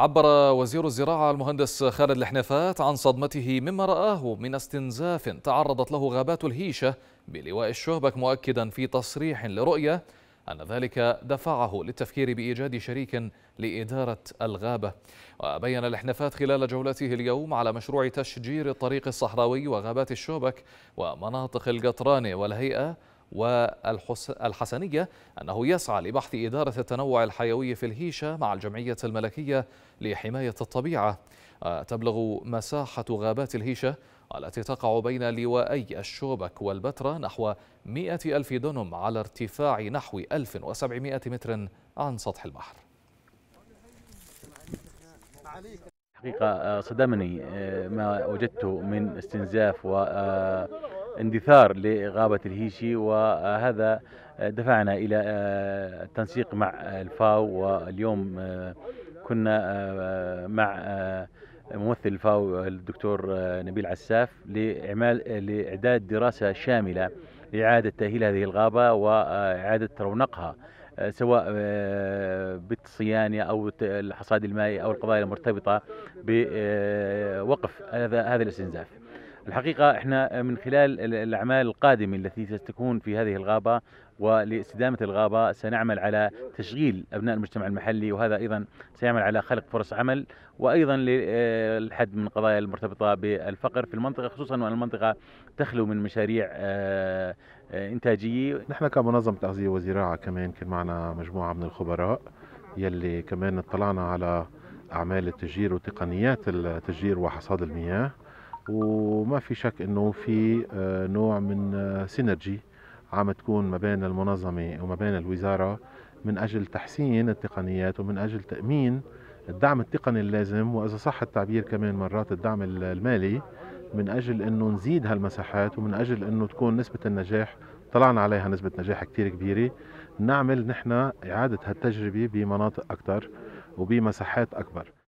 عبر وزير الزراعة المهندس خالد الحنفات عن صدمته مما رآه من استنزاف تعرضت له غابات الهيشة بلواء الشهبك مؤكدا في تصريح لرؤية أن ذلك دفعه للتفكير بإيجاد شريك لإدارة الغابة وبين الحنفات خلال جولته اليوم على مشروع تشجير الطريق الصحراوي وغابات الشوبك ومناطق القطرانة والهيئة والحسنية أنه يسعى لبحث إدارة التنوع الحيوي في الهيشة مع الجمعية الملكية لحماية الطبيعة آه، تبلغ مساحة غابات الهيشة التي تقع بين لوائي الشوبك والبتراء نحو 100 ألف دونم على ارتفاع نحو 1700 متر عن سطح البحر حقيقة آه، صدمني آه، ما وجدته من استنزاف و اندثار لغابة الهيشي وهذا دفعنا إلى آه، التنسيق مع الفاو واليوم آه، كنا آه، مع ممثل الفاو الدكتور نبيل عساف لإعمال لإعداد دراسة شاملة لإعادة تأهيل هذه الغابة وإعادة رونقها سواء بالصيانة أو الحصاد المائي أو القضايا المرتبطة بوقف هذا الاستنزاف الحقيقة احنا من خلال الأعمال القادمة التي ستكون في هذه الغابة ولاستدامة الغابة سنعمل على تشغيل أبناء المجتمع المحلي وهذا أيضا سيعمل على خلق فرص عمل وأيضا للحد آه، من القضايا المرتبطة بالفقر في المنطقة خصوصا وأن المنطقة تخلو من مشاريع آه، آه، إنتاجية نحن كمنظمة أغذية وزراعة كمان كان معنا مجموعة من الخبراء يلي كمان اطلعنا على أعمال التجير وتقنيات التجير وحصاد المياه وما في شك انه في آه، نوع من سينرجي آه، عم تكون ما بين المنظمه وما بين الوزاره من اجل تحسين التقنيات ومن اجل تامين الدعم التقني اللازم واذا صح التعبير كمان مرات الدعم المالي من اجل انه نزيد هالمساحات ومن اجل انه تكون نسبه النجاح طلعنا عليها نسبه نجاح كثير كبيره نعمل نحن اعاده هالتجربه بمناطق اكثر وبمساحات اكبر